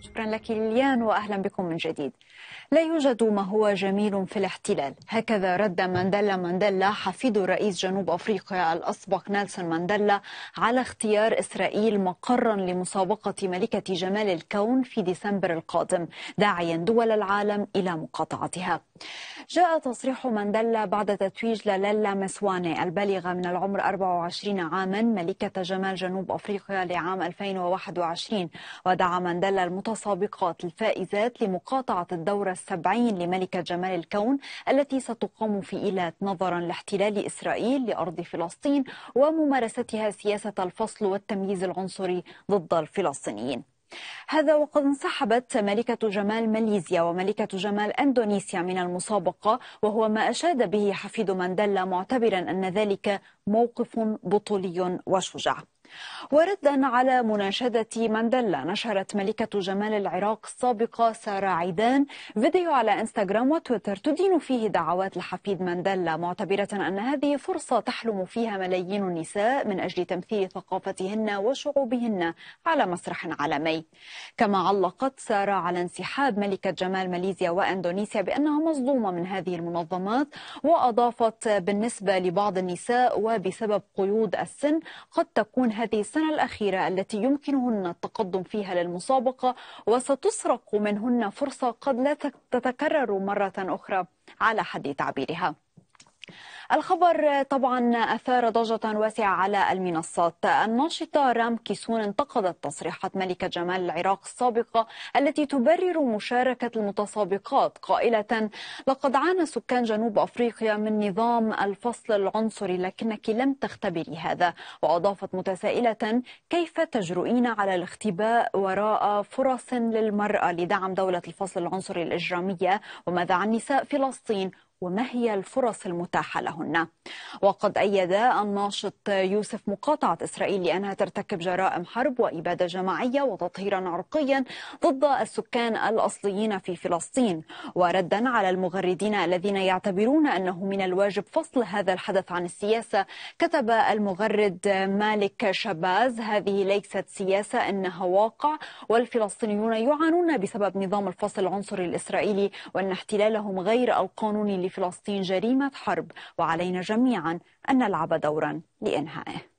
شكرا لك ليان واهلا بكم من جديد. لا يوجد ما هو جميل في الاحتلال، هكذا رد مانديلا مانديلا حفيد رئيس جنوب افريقيا الاسبق نيلسون مانديلا على اختيار اسرائيل مقرا لمسابقه ملكه جمال الكون في ديسمبر القادم، داعيا دول العالم الى مقاطعتها. جاء تصريح مانديلا بعد تتويج لالالا مسواني البالغه من العمر 24 عاما ملكه جمال جنوب افريقيا لعام 2021 ودعا مانديلا المتسابقات الفائزات لمقاطعة الدورة السبعين لملكة جمال الكون التي ستقام في إيلات نظرا لاحتلال إسرائيل لأرض فلسطين وممارستها سياسة الفصل والتمييز العنصري ضد الفلسطينيين هذا وقد انسحبت ملكة جمال ماليزيا وملكة جمال أندونيسيا من المسابقة وهو ما أشاد به حفيد مانديلا معتبرا أن ذلك موقف بطولي وشجاع وردا على مناشدة ماندلا نشرت ملكة جمال العراق السابقة سارة عيدان فيديو على انستغرام وتويتر تدين فيه دعوات لحفيد ماندلا معتبرة أن هذه فرصة تحلم فيها ملايين النساء من أجل تمثيل ثقافتهن وشعوبهن على مسرح عالمي كما علقت سارة على انسحاب ملكة جمال ماليزيا وإندونيسيا بأنها مصدومة من هذه المنظمات وأضافت بالنسبة لبعض النساء وبسبب قيود السن قد تكون هذه السنة الأخيرة التي يمكنهن التقدم فيها للمسابقة وستسرق منهن فرصة قد لا تتكرر مرة أخرى على حد تعبيرها الخبر طبعا أثار ضجة واسعة على المنصات الناشطة رام كيسون انتقدت تصريحات ملكة جمال العراق السابقة التي تبرر مشاركة المتسابقات قائلة لقد عانى سكان جنوب أفريقيا من نظام الفصل العنصري لكنك لم تختبري هذا وأضافت متسائلة كيف تجرؤين على الاختباء وراء فرص للمرأة لدعم دولة الفصل العنصري الإجرامية وماذا عن نساء فلسطين وما هي الفرص المتاحة لهن وقد أيد الناشط يوسف مقاطعة إسرائيل لأنها ترتكب جرائم حرب وإبادة جماعية وتطهيرا عرقيا ضد السكان الأصليين في فلسطين وردا على المغردين الذين يعتبرون أنه من الواجب فصل هذا الحدث عن السياسة كتب المغرد مالك شباز هذه ليست سياسة إنها واقع والفلسطينيون يعانون بسبب نظام الفصل العنصري الإسرائيلي وأن احتلالهم غير القانوني لفلسطين جريمة حرب وعلينا جميعا أن نلعب دورا لإنهائه